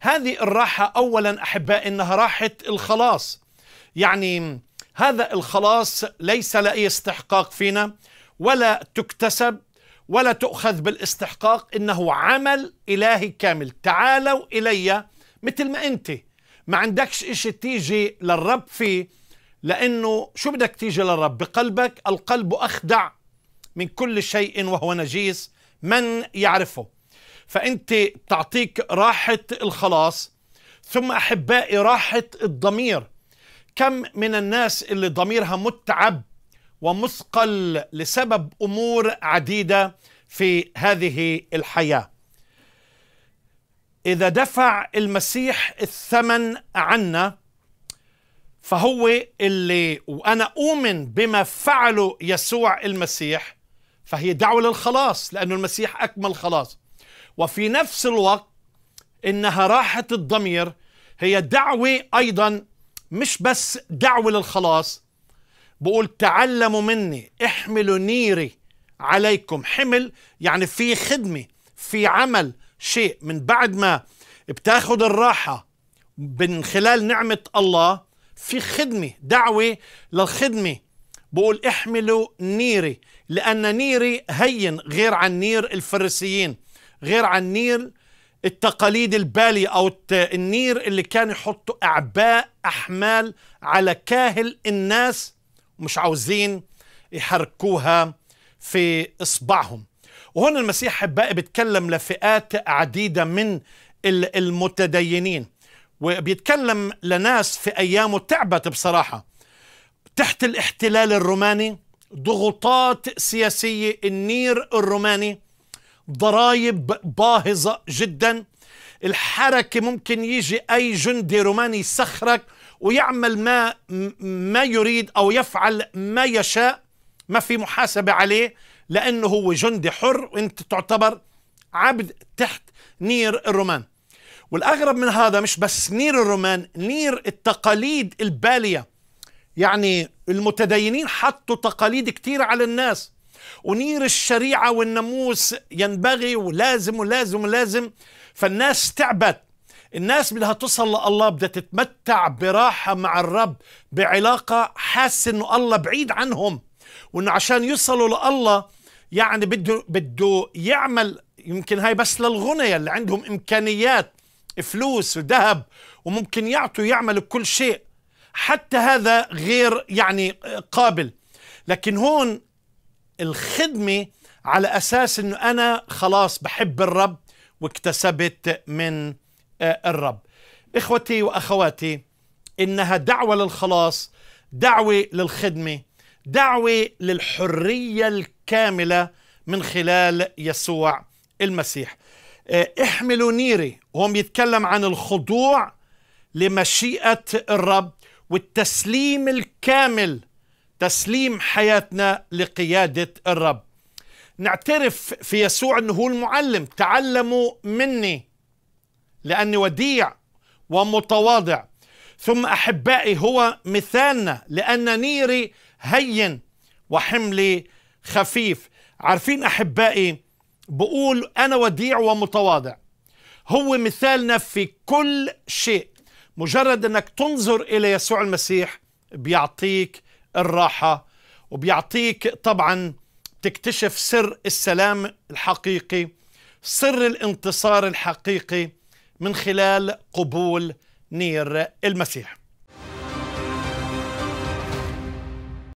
هذه الراحة أولا أحباء إنها راحة الخلاص يعني هذا الخلاص ليس لأي استحقاق فينا ولا تكتسب ولا تؤخذ بالاستحقاق إنه عمل إلهي كامل تعالوا إلي مثل ما أنت ما عندكش إشي تيجي للرب فيه لأنه شو بدك تيجي للرب بقلبك القلب أخدع من كل شيء وهو نجيس من يعرفه فأنت تعطيك راحة الخلاص ثم أحبائي راحة الضمير كم من الناس اللي ضميرها متعب ومثقل لسبب أمور عديدة في هذه الحياة إذا دفع المسيح الثمن عنا فهو اللي وأنا أؤمن بما فعله يسوع المسيح فهي دعوة للخلاص لأن المسيح أكمل خلاص وفي نفس الوقت انها راحه الضمير هي دعوه ايضا مش بس دعوه للخلاص بقول تعلموا مني احملوا نيري عليكم حمل يعني في خدمه في عمل شيء من بعد ما بتاخد الراحه من خلال نعمه الله في خدمه دعوه للخدمه بقول احملوا نيري لأن نيري هين غير عن نير الفرسيين غير عن نير التقاليد البالية أو النير اللي كان يحطوا أعباء أحمال على كاهل الناس مش عاوزين يحركوها في إصبعهم وهنا المسيح أحبائي بيتكلم لفئات عديدة من المتدينين وبيتكلم لناس في أيامه تعبت بصراحة تحت الاحتلال الروماني ضغوطات سياسية النير الروماني ضرائب باهظة جدا الحركة ممكن يجي أي جندي روماني يسخرك ويعمل ما ما يريد أو يفعل ما يشاء ما في محاسبة عليه لأنه هو جندي حر وأنت تعتبر عبد تحت نير الرومان والأغرب من هذا مش بس نير الرومان نير التقاليد البالية يعني المتدينين حطوا تقاليد كتير على الناس ونير الشريعة والناموس ينبغي ولازم ولازم ولازم فالناس تعبت الناس بدها توصل لله بدها تتمتع براحة مع الرب بعلاقة حاسة انه الله بعيد عنهم وانه عشان يوصلوا لله يعني بده بده يعمل يمكن هاي بس للغنى اللي عندهم امكانيات فلوس وذهب وممكن يعطوا يعملوا كل شيء حتى هذا غير يعني قابل لكن هون الخدمة على أساس أنه أنا خلاص بحب الرب واكتسبت من آه، الرب إخوتي وأخواتي إنها دعوة للخلاص دعوة للخدمة دعوة للحرية الكاملة من خلال يسوع المسيح آه، احملوا نيري هم يتكلم عن الخضوع لمشيئة الرب والتسليم الكامل تسليم حياتنا لقيادة الرب نعترف في يسوع أنه هو المعلم تعلموا مني لأني وديع ومتواضع ثم أحبائي هو مثالنا لأن نيري هين وحملي خفيف عارفين أحبائي بقول أنا وديع ومتواضع هو مثالنا في كل شيء مجرد أنك تنظر إلى يسوع المسيح بيعطيك الراحة وبيعطيك طبعا تكتشف سر السلام الحقيقي سر الانتصار الحقيقي من خلال قبول نير المسيح